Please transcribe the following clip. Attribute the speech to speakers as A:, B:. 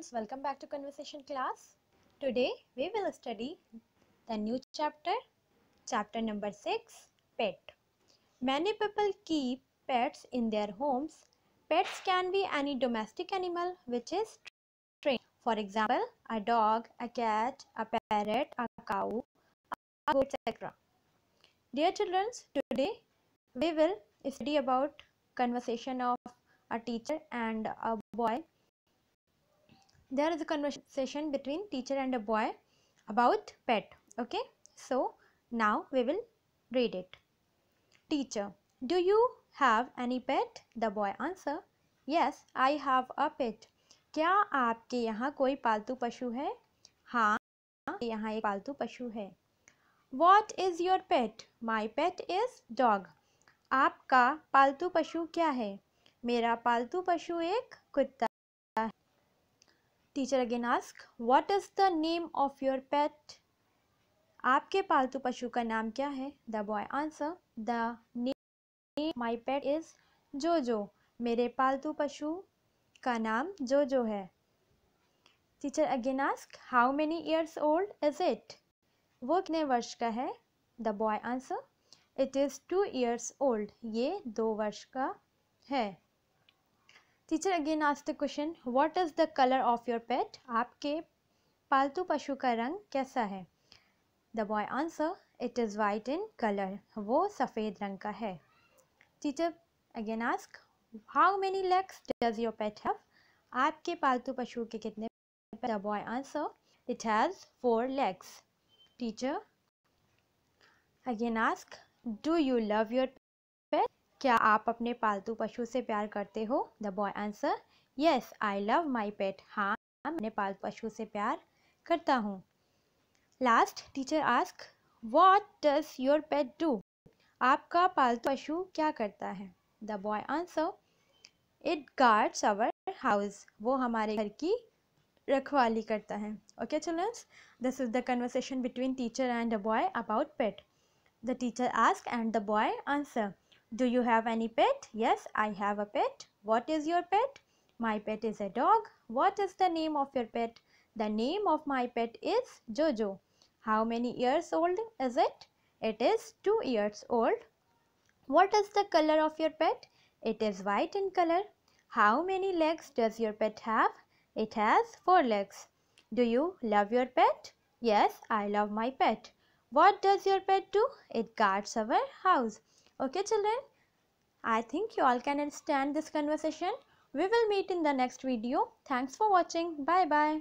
A: students, welcome back to conversation class. Today we will study the new chapter, chapter number 6, pet. Many people keep pets in their homes. Pets can be any domestic animal which is trained. For example, a dog, a cat, a parrot, a cow, a goat, etc. Dear children, today we will study about conversation of a teacher and a boy there is a conversation between teacher and a boy about pet okay so now we will read it teacher do you have any pet the boy answer yes i have a pet kya aapke yahan koi paltu pashu hai ha yahan ek paltu pashu hai what is your pet my pet is dog aapka paltu pashu kya hai mera paltu pashu ek kutta teacher again ask what is the name of your pet आपके पालतू पशु का नाम क्या है the boy answer the name my pet is Jojo मेरे पालतू पशु का नाम जोजो है teacher again ask how many years old is it वो कितने वर्ष का है the boy answer it is two years old ये दो वर्ष का है teacher again ask the question what is the colour of your pet आपके पालतू पशु का रंग कैसा है the boy answer it is white in colour वो सफ़ेद रंग का है teacher again ask how many legs does your pet have आपके पालतू पशु के कितने the boy answer it has four legs teacher again ask do you love your pet क्या आप अपने पालतू पशु से प्यार करते हो the boy answer yes I love my pet हाँ मैं अपने पालतू पशु से प्यार करता हूँ last teacher ask what does your pet do आपका पालतू पशु क्या करता है the boy answer it guards our house वो हमारे घर की रखवाली करता है okay childrens this is the conversation between teacher and the boy about pet the teacher ask and the boy answer Do you have any pet? Yes, I have a pet. What is your pet? My pet is a dog. What is the name of your pet? The name of my pet is Jojo. How many years old is it? It is 2 years old. What is the color of your pet? It is white in color. How many legs does your pet have? It has 4 legs. Do you love your pet? Yes, I love my pet. What does your pet do? It guards our house. Okay children, I think you all can understand this conversation. We will meet in the next video. Thanks for watching. Bye bye.